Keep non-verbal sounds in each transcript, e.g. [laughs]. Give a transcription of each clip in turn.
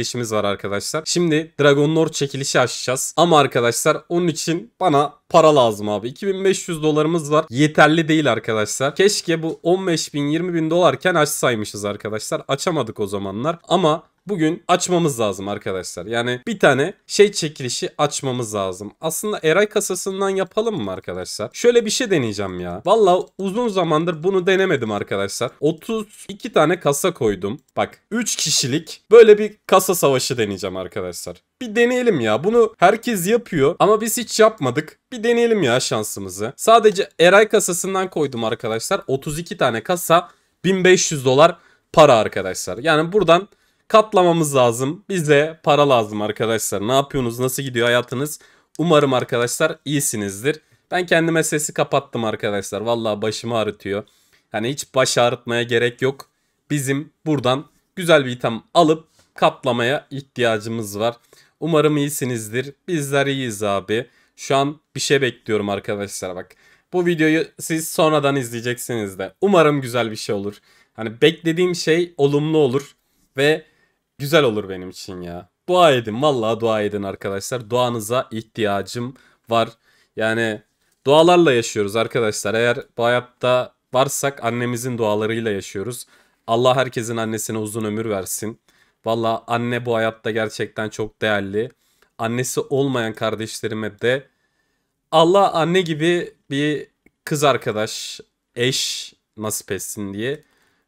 çekilişimiz var arkadaşlar. Şimdi Dragon Lord çekilişi açacağız. Ama arkadaşlar onun için bana para lazım abi. 2500 dolarımız var. Yeterli değil arkadaşlar. Keşke bu 15.000-20.000 dolarken açsaymışız arkadaşlar. Açamadık o zamanlar. Ama bugün açmamız lazım arkadaşlar. Yani bir tane şey çekilişi açmamız lazım. Aslında Eray kasasından yapalım mı arkadaşlar? Şöyle bir şey deneyeceğim ya. Valla uzun zamandır bunu denemedim arkadaşlar. 32 tane kasa koydum. Bak 3 kişilik böyle bir kasa savaşı deneyeceğim arkadaşlar. Bir deneyelim ya. Bunu herkes yapıyor ama biz hiç yapmadık. Bir deneyelim ya şansımızı. Sadece Eray kasasından koydum arkadaşlar. 32 tane kasa 1500 dolar para arkadaşlar. Yani buradan katlamamız lazım. Bize para lazım arkadaşlar. Ne yapıyorsunuz? Nasıl gidiyor hayatınız? Umarım arkadaşlar iyisinizdir. Ben kendime sesi kapattım arkadaşlar. Vallahi başımı ağrıtıyor. Yani hiç baş ağrıtmaya gerek yok. Bizim buradan güzel bir item alıp katlamaya ihtiyacımız var. Umarım iyisinizdir. Bizler iyiyiz abi. Şu an bir şey bekliyorum arkadaşlar bak. Bu videoyu siz sonradan izleyeceksiniz de. Umarım güzel bir şey olur. Hani beklediğim şey olumlu olur ve Güzel olur benim için ya. Dua edin. Vallahi dua edin arkadaşlar. Duanıza ihtiyacım var. Yani dualarla yaşıyoruz arkadaşlar. Eğer bu hayatta varsak annemizin dualarıyla yaşıyoruz. Allah herkesin annesine uzun ömür versin. Valla anne bu hayatta gerçekten çok değerli. Annesi olmayan kardeşlerime de Allah anne gibi bir kız arkadaş, eş nasip etsin diye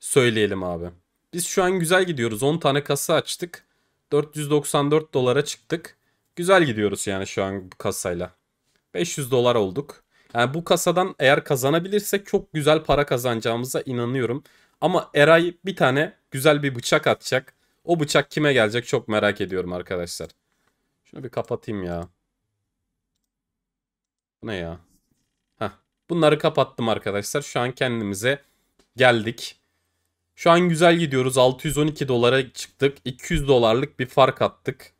söyleyelim abi. Biz şu an güzel gidiyoruz. 10 tane kasa açtık. 494 dolara çıktık. Güzel gidiyoruz yani şu an bu kasayla. 500 dolar olduk. Yani bu kasadan eğer kazanabilirsek çok güzel para kazanacağımıza inanıyorum. Ama Eray bir tane güzel bir bıçak atacak. O bıçak kime gelecek çok merak ediyorum arkadaşlar. Şunu bir kapatayım ya. Bu ne ya? Heh. Bunları kapattım arkadaşlar. Şu an kendimize geldik. Şu an güzel gidiyoruz. 612 dolara çıktık. 200 dolarlık bir fark attık.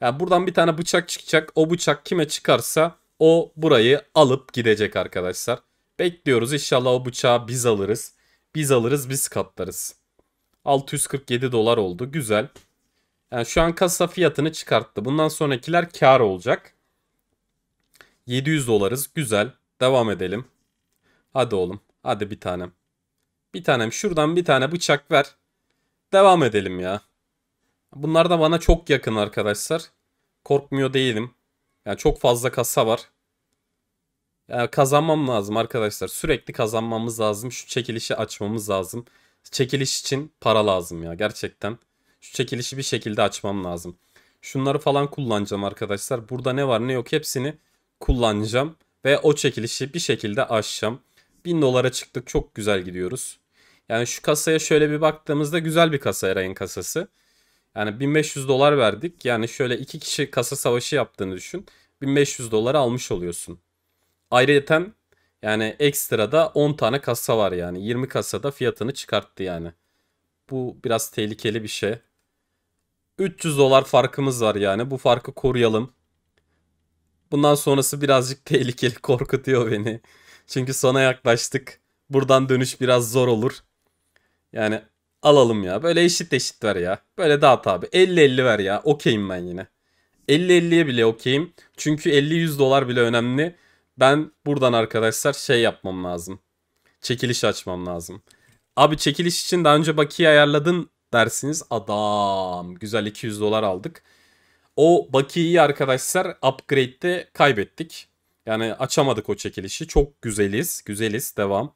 Yani buradan bir tane bıçak çıkacak. O bıçak kime çıkarsa o burayı alıp gidecek arkadaşlar. Bekliyoruz. İnşallah o bıçağı biz alırız. Biz alırız biz katlarız. 647 dolar oldu. Güzel. Yani şu an kasa fiyatını çıkarttı. Bundan sonrakiler kar olacak. 700 dolarız. Güzel. Devam edelim. Hadi oğlum. Hadi bir tanem. Bir tanem şuradan bir tane bıçak ver. Devam edelim ya. Bunlar da bana çok yakın arkadaşlar. Korkmuyor değilim. Yani çok fazla kasa var. Yani kazanmam lazım arkadaşlar. Sürekli kazanmamız lazım. Şu çekilişi açmamız lazım. Çekiliş için para lazım ya gerçekten. Şu çekilişi bir şekilde açmam lazım. Şunları falan kullanacağım arkadaşlar. Burada ne var ne yok hepsini kullanacağım. Ve o çekilişi bir şekilde aşacağım. 1000 dolara çıktık çok güzel gidiyoruz. Yani şu kasaya şöyle bir baktığımızda güzel bir kasa Eray'ın kasası. Yani 1500 dolar verdik. Yani şöyle iki kişi kasa savaşı yaptığını düşün. 1500 dolar almış oluyorsun. Ayrıca yani ekstra da 10 tane kasa var yani. 20 kasada fiyatını çıkarttı yani. Bu biraz tehlikeli bir şey. 300 dolar farkımız var yani. Bu farkı koruyalım. Bundan sonrası birazcık [laughs] tehlikeli korkutuyor beni. Çünkü sona yaklaştık. Buradan dönüş biraz zor olur. Yani alalım ya. Böyle eşit eşit ver ya. Böyle dağıt abi. 50-50 ver ya. Okeyim ben yine. 50-50'ye bile okeyim. Çünkü 50-100 dolar bile önemli. Ben buradan arkadaşlar şey yapmam lazım. Çekiliş açmam lazım. Abi çekiliş için daha önce bakiyi ayarladın dersiniz. Adam güzel 200 dolar aldık. O bakiyi arkadaşlar upgrade'de kaybettik. Yani açamadık o çekilişi. Çok güzeliz. Güzeliz. Devam.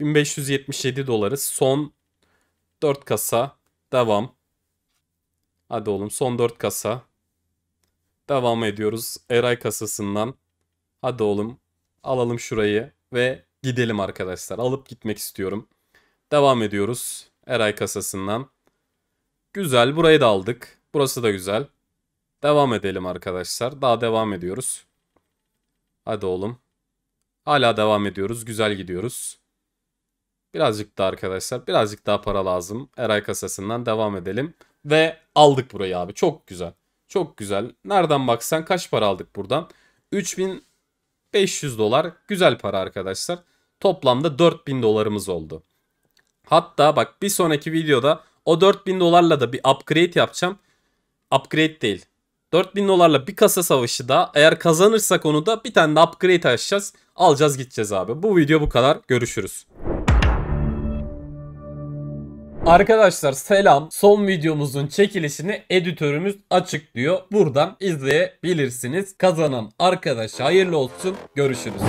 1577 doları. Son 4 kasa. Devam. Hadi oğlum son 4 kasa. Devam ediyoruz. Eray kasasından. Hadi oğlum alalım şurayı ve gidelim arkadaşlar. Alıp gitmek istiyorum. Devam ediyoruz. Eray kasasından. Güzel burayı da aldık. Burası da güzel. Devam edelim arkadaşlar. Daha devam ediyoruz. Hadi oğlum. Hala devam ediyoruz. Güzel gidiyoruz. Birazcık daha arkadaşlar. Birazcık daha para lazım. Eray kasasından devam edelim. Ve aldık burayı abi. Çok güzel. Çok güzel. Nereden baksan kaç para aldık buradan? 3500 dolar. Güzel para arkadaşlar. Toplamda 4000 dolarımız oldu. Hatta bak bir sonraki videoda o 4000 dolarla da bir upgrade yapacağım. Upgrade değil. 4000 dolarla bir kasa savaşı da eğer kazanırsak onu da bir tane de upgrade açacağız. Alacağız gideceğiz abi. Bu video bu kadar. Görüşürüz. Arkadaşlar selam. Son videomuzun çekilişini editörümüz açıklıyor. Buradan izleyebilirsiniz. Kazanan arkadaş hayırlı olsun. Görüşürüz.